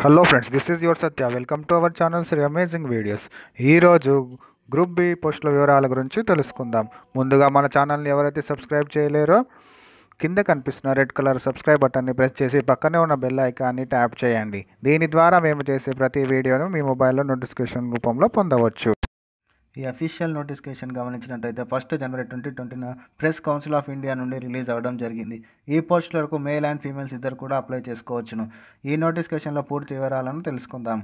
Hello friends this is your Satya welcome to our channel Shri amazing videos ఈరోజు group B పోస్టుల వివరాల గురించి తెలుసుకుందాం ముందుగా మన ఛానల్ని ఎవరైతే సబ్స్క్రైబ్ చేయలేరో కింద కనిపిస్తున్న రెడ్ కలర్ సబ్స్క్రైబ్ బటన్ని ప్రెస్ చేసి పక్కనే ఉన్న బెల్ ఐకాన్ని ట్యాప్ చేయండి దీని ద్వారా మేము చేసే ప్రతి వీడియోను మీ మొబైల్లో నోటిఫికేషన్ రూపంలో పొందవచ్చు ఈ అఫీషియల్ నోటిఫికేషన్ గమనించినట్టయితే ఫస్ట్ జనవరి ట్వంటీ ట్వంటీన ప్రెస్ కౌన్సిల్ ఆఫ్ ఇండియా నుండి రిలీజ్ అవ్వడం జరిగింది ఈ పోస్టులకు మేల్ అండ్ ఫీమేల్స్ ఇద్దరు కూడా అప్లై చేసుకోవచ్చును ఈ నోటిఫికేషన్లో పూర్తి వివరాలను తెలుసుకుందాం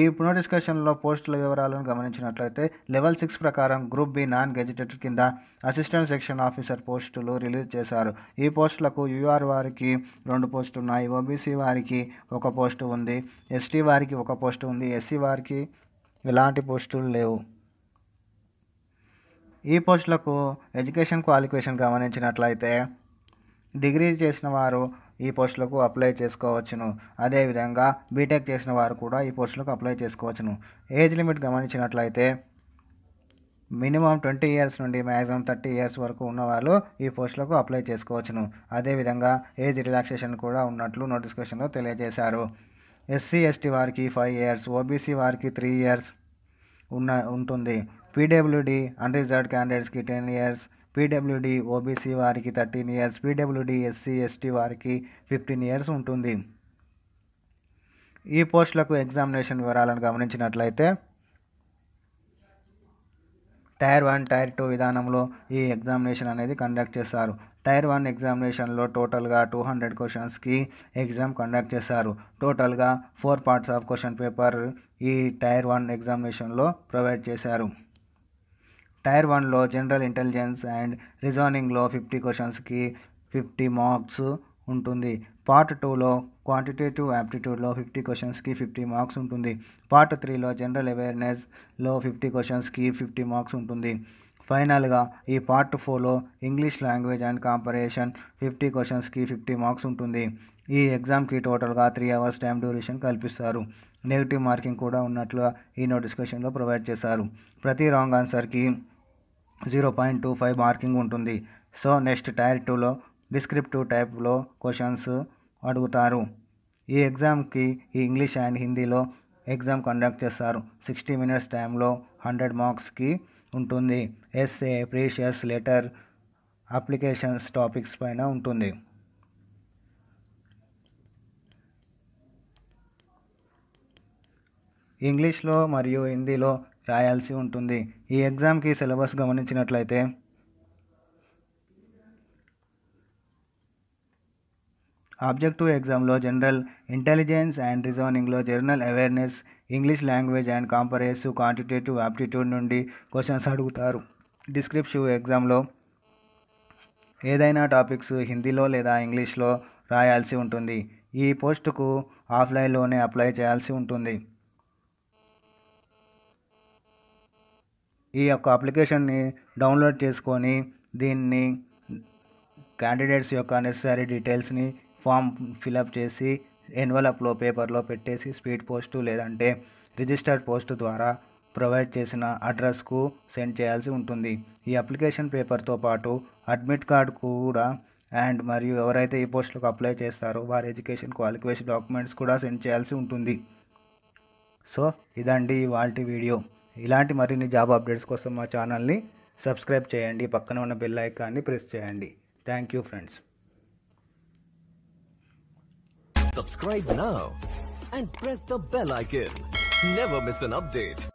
ఈ నోటిఫికేషన్లో పోస్టుల వివరాలను గమనించినట్లయితే లెవెల్ సిక్స్ ప్రకారం గ్రూప్ బి నాన్ గెజిటెడ్ కింద అసిస్టెంట్ సెక్షన్ ఆఫీసర్ పోస్టులు రిలీజ్ చేశారు ఈ పోస్టులకు యూఆర్ వారికి రెండు పోస్టులు ఉన్నాయి ఓబీసీ వారికి ఒక పోస్టు ఉంది ఎస్టీ వారికి ఒక పోస్టు ఉంది ఎస్సీ వారికి ఎలాంటి పోస్టులు లేవు ఈ పోస్టులకు ఎడ్యుకేషన్ క్వాలిఫికేషన్ గమనించినట్లయితే డిగ్రీ చేసిన వారు ఈ పోస్టులకు అప్లై చేసుకోవచ్చును అదేవిధంగా బీటెక్ చేసిన వారు కూడా ఈ పోస్టులకు అప్లై చేసుకోవచ్చును ఏజ్ లిమిట్ గమనించినట్లయితే మినిమం ట్వంటీ ఇయర్స్ నుండి మ్యాక్సిమం థర్టీ ఇయర్స్ వరకు ఉన్నవాళ్ళు ఈ పోస్టులకు అప్లై చేసుకోవచ్చును అదేవిధంగా ఏజ్ రిలాక్సేషన్ కూడా ఉన్నట్లు నోటిఫికేషన్లో తెలియజేశారు ఎస్సీ ఎస్టీ వారికి ఫైవ్ ఇయర్స్ ఓబీసీ వారికి త్రీ ఇయర్స్ ఉన్న ఉంటుంది పీడబ్ల్యూడి అన్రిజర్వ్డ్ క్యాండిడేట్స్కి టెన్ ఇయర్స్ పీడబ్ల్యూడి ఓబీసీ వారికి thirteen years PWD SC ST వారికి ఫిఫ్టీన్ ఇయర్స్ ఉంటుంది ఈ పోస్టులకు ఎగ్జామినేషన్ వివరాలను గమనించినట్లయితే టైర్ వన్ టైర్ టూ విధానంలో ఈ ఎగ్జామినేషన్ అనేది కండక్ట్ చేస్తారు టైర్ వన్ ఎగ్జామినేషన్లో టోటల్గా టూ హండ్రెడ్ క్వశ్చన్స్కి ఎగ్జామ్ కండక్ట్ చేస్తారు టోటల్గా four parts of question paper ఈ టైర్ వన్ ఎగ్జామినేషన్లో ప్రొవైడ్ చేశారు టైర్ వన్లో జనరల్ ఇంటెలిజెన్స్ అండ్ రీజనింగ్లో ఫిఫ్టీ క్వశ్చన్స్కి ఫిఫ్టీ మార్క్స్ ఉంటుంది పార్ట్ టూలో క్వాంటిటేటివ్ యాప్టిట్యూడ్లో ఫిఫ్టీ క్వశ్చన్స్కి ఫిఫ్టీ మార్క్స్ ఉంటుంది పార్ట్ త్రీలో జనరల్ అవేర్నెస్లో ఫిఫ్టీ క్వశ్చన్స్కి ఫిఫ్టీ మార్క్స్ ఉంటుంది ఫైనల్గా ఈ పార్ట్ ఫోర్లో English language and comprehension fifty క్వశ్చన్స్కి ఫిఫ్టీ మార్క్స్ ఉంటుంది ఈ ఎగ్జామ్కి టోటల్గా త్రీ అవర్స్ టైం డ్యూరేషన్ కల్పిస్తారు నెగిటివ్ మార్కింగ్ కూడా ఉన్నట్లు ఈ నోటిఫికేషన్లో ప్రొవైడ్ చేశారు ప్రతి రాంగ్ ఆన్సర్కి zero point two five marking ఉంటుంది సో నెక్స్ట్ టైర్ టూలో డిస్క్రిప్టివ్ టైప్లో క్వశ్చన్స్ అడుగుతారు ఈ ఎగ్జామ్కి ఈ ఇంగ్లీష్ అండ్ హిందీలో ఎగ్జామ్ కండక్ట్ చేస్తారు సిక్స్టీ మినిట్స్ టైంలో హండ్రెడ్ మార్క్స్కి ఉంటుంది essay precis letter applications topics పైన ఉంటుంది ఇంగ్లీష్లో మరియు హిందీలో రాయాల్సి ఉంటుంది ఈ ఎగ్జామ్కి సిలబస్ గమనించినట్లయితే ఆబ్జెక్టివ్ ఎగ్జామ్లో జనరల్ ఇంటెలిజెన్స్ అండ్ రీజనింగ్లో general awareness English language and comprehensive quantitative aptitude నుండి క్వశ్చన్స్ అడుగుతారు డిస్క్రిప్షివ్ ఎగ్జామ్లో ఏదైనా టాపిక్స్ హిందీలో లేదా ఇంగ్లీష్లో రాయాల్సి ఉంటుంది ఈ పోస్టుకు ఆఫ్లైన్లోనే అప్లై చేయాల్సి ఉంటుంది ఈ యొక్క అప్లికేషన్ని డౌన్లోడ్ చేసుకొని దీన్ని క్యాండిడేట్స్ యొక్క నెసరీ డీటెయిల్స్ని ఫామ్ ఫిలప్ చేసి ఎన్వలప్లో పేపర్లో పెట్టేసి స్పీడ్ పోస్టు లేదంటే రిజిస్టర్డ్ పోస్టు ద్వారా ప్రొవైడ్ చేసిన అడ్రస్కు సెండ్ చేయాల్సి ఉంటుంది ఈ అప్లికేషన్ పేపర్తో పాటు అడ్మిట్ కార్డ్ కూడా అండ్ మరియు ఎవరైతే ఈ పోస్టులకు అప్లై చేస్తారో వారి ఎడ్యుకేషన్ క్వాలిఫికేషన్ డాక్యుమెంట్స్ కూడా సెండ్ చేయాల్సి ఉంటుంది సో ఇదండి వాల్టి వీడియో ఇలాంటి మరిన్ని జాబ్ అప్డేట్స్ కోసం మా ఛానల్ని సబ్స్క్రైబ్ చేయండి పక్కన ఉన్న బెల్ ఐకాన్ని ప్రెస్ చేయండి thank you friends Subscribe now and press the bell icon. Never miss an update.